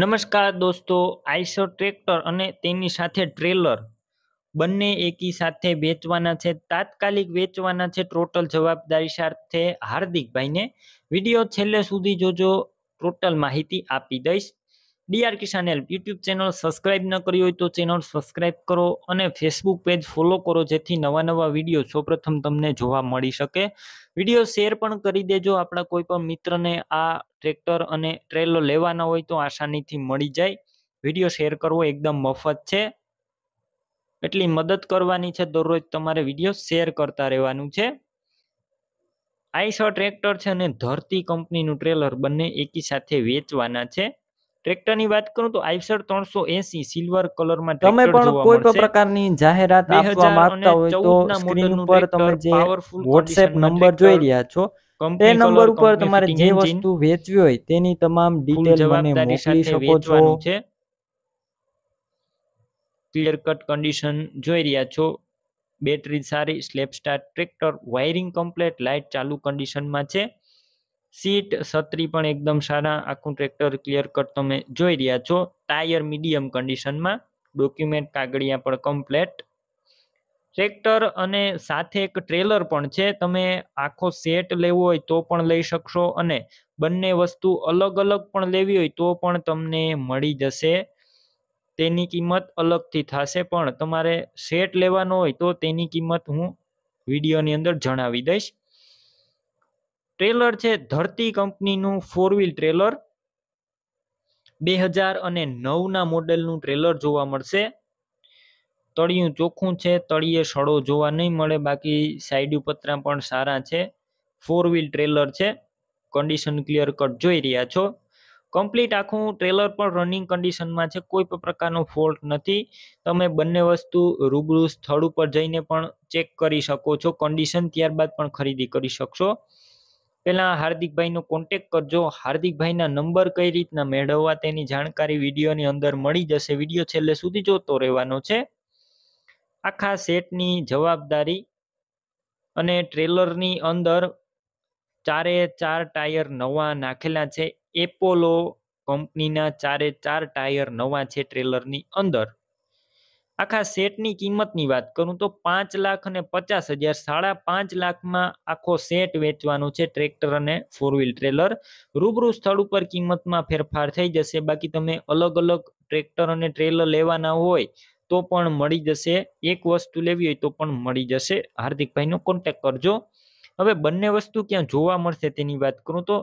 નમસ્કાર દોસ્તો iso tractor અને તેની સાથે ટ્રેલર બંને એકી સાથે વેચવાના છે તાત્કાલિક વેચવાના છે ટોટલ જવાબદારી સાથે હાર્દિકભાઈને વિડીયો છેલ્લે સુધી જોજો ટોટલ માહિતી આપી દઈશ DR Kisan help YouTube channel subscribe ન કરી હોય તો ચેનલ સબસ્ક્રાઇબ કરો અને ફેસબુક પેજ ફોલો કરો જેથી નવા નવા વિડીયો સૌપ્રથમ તમને જોવા મળી શકે વિડીયો શેર પણ કરી દેજો આપણા કોઈ પણ મિત્રને આ ટ્રેક્ટર અને ટ્રેલર લેવાના હોય તો આસાનીથી મળી જાય વિડીયો શેર કરવો એકદમ મફત છે એટલી મદદ કરવાની છે દરરોજ તમારે વિડીયો શેર કરતા રહેવાનું છે આઈસો ટ્રેક્ટર છે અને ધરતી કંપનીનું ટ્રેલર બંને એકી સાથે વેચવાના છે ટ્રેક્ટરની વાત કરું તો આઈસર ત્રણસો એસી સિલ્વર કલરમાં તમે પણ કોઈ પણ પ્રકારની જાહેરાત આપવા માંગતા હોય તો સ્ક્રીન ઉપર તમે જે WhatsApp નંબર જોઈ રહ્યા છો તે નંબર ઉપર તમારે જે વસ્તુ વેચવી હોય તેની તમામ ડિટેલ મને મોકલી શકો છો ક્લિયર કટ કન્ડિશન જોઈ રહ્યા છો બેટરી સારી self start tractor wiring complete light ચાલુ કન્ડિશનમાં છે સીટ છત્રી પણ એકદમ સારા આખું ટ્રેક્ટર ક્લિયર કટ તમે જોઈ રહ્યા છો ટાયર મીડિયમ કન્ડિશનમાં ડોક્યુમેન્ટ કાગળિયા પણ કમ્પ્લેટ ટ્રેક્ટર અને સાથે એક ટ્રેલર પણ છે તમે આખો સેટ લેવો હોય તો પણ લઈ શકશો અને બંને વસ્તુ અલગ અલગ પણ લેવી હોય તો પણ તમને મળી જશે તેની કિંમત અલગથી થશે પણ તમારે સેટ લેવાનો હોય તો તેની કિંમત હું વિડીયોની અંદર જણાવી દઈશ ટ્રેલર છે ધરતી કંપનીનું ફોર વ્હીલ ટ્રેલર બે હજાર અને નવના મોડેલનું ટ્રેલર જોવા મળશે તળિયું ચોખ્ખું છે તળિયે સડો જોવા નહીં મળે બાકી સાઈડ ઉપતરા પણ સારા છે ફોર વ્હીલ ટ્રેલર છે કન્ડિશન ક્લિયર કટ જોઈ રહ્યા છો કમ્પ્લીટ આખું ટ્રેલર પણ રનિંગ કન્ડિશનમાં છે કોઈ પણ પ્રકારનો ફોલ્ટ નથી તમે બંને વસ્તુ રૂબરૂ સ્થળ ઉપર જઈને પણ ચેક કરી શકો છો કન્ડિશન ત્યારબાદ પણ ખરીદી કરી શકશો પહેલાં હાર્દિકભાઈનો કોન્ટેક કરજો હાર્દિકભાઈના નંબર કઈ રીતના મેળવવા તેની જાણકારી વિડીયોની અંદર મળી જશે વિડીયો છેલ્લે સુધી જોતો રહેવાનો છે આખા સેટની જવાબદારી અને ટ્રેલરની અંદર ચારે ચાર ટાયર નવા નાખેલા છે એપોલો કંપનીના ચારે ચાર ટાયર નવા છે ટ્રેલરની અંદર આખા સેટની કિંમતની વાત કરું તો પાંચ લાખ અને પચાસ હજાર સાડા પાંચ લાખમાં આખો સેટ વેચવાનો છે ટ્રેક્ટર અને ફોર વ્હીલ ટ્રેલર રૂબરૂ સ્થળ ઉપર કિંમતમાં ફેરફાર થઈ જશે બાકી તમે અલગ અલગ ટ્રેક્ટર અને ટ્રેલર લેવાના હોય તો પણ મળી જશે એક વસ્તુ લેવી હોય તો પણ મળી જશે હાર્દિકભાઈનો કોન્ટેક કરજો હવે બંને વસ્તુ ક્યાં જોવા મળશે તેની વાત કરું તો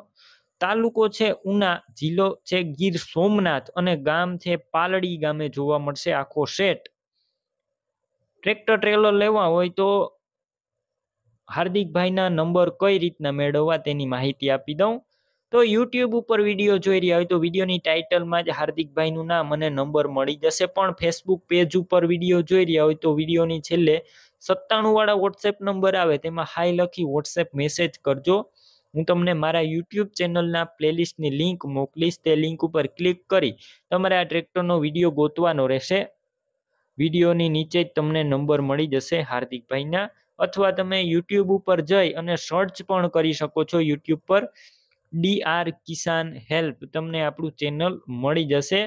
તાલુકો છે ઉના જિલ્લો છે ગીર સોમનાથ અને ગામ છે પાલડી ગામે જોવા મળશે આખો સેટ ટ્રેક્ટર ટ્રેલર લેવા હોય તો હાર્દિકભાઈના નંબર કઈ રીતના મેળવવા તેની માહિતી આપી દઉં તો યુટ્યુબ ઉપર વિડીયો જોઈ રહ્યા હોય તો વિડીયોની ટાઇટલમાં જ હાર્દિકભાઈનું નામ અને નંબર મળી જશે પણ ફેસબુક પેજ ઉપર વિડીયો જોઈ રહ્યા હોય તો વિડીયોની છેલ્લે સત્તાણુંવાળા વોટ્સએપ નંબર આવે તેમાં હાઈ લખી વોટ્સએપ મેસેજ કરજો હું તમને મારા યુટ્યુબ ચેનલના પ્લેલિસ્ટની લિંક મોકલીશ તે લિંક ઉપર ક્લિક કરી તમારે આ ટ્રેક્ટરનો વિડીયો ગોતવાનો રહેશે વિડીયોની નીચે જ તમને નંબર મળી જશે હાર્દિકભાઈના અથવા તમે યુટ્યુબ ઉપર જઈ અને સર્ચ પણ કરી શકો છો યુટ્યુબ પર ડી આર કિસાન હેલ્પ તમને આપણું ચેનલ મળી જશે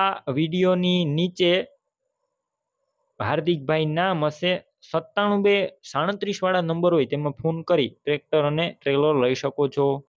આ વિડીયોની નીચે હાર્દિકભાઈ નામ હશે સત્તાણું બે સાડત્રીસ વાળા નંબર હોય તેમાં ફોન કરી ટ્રેક્ટર અને ટ્રેલર લઈ શકો છો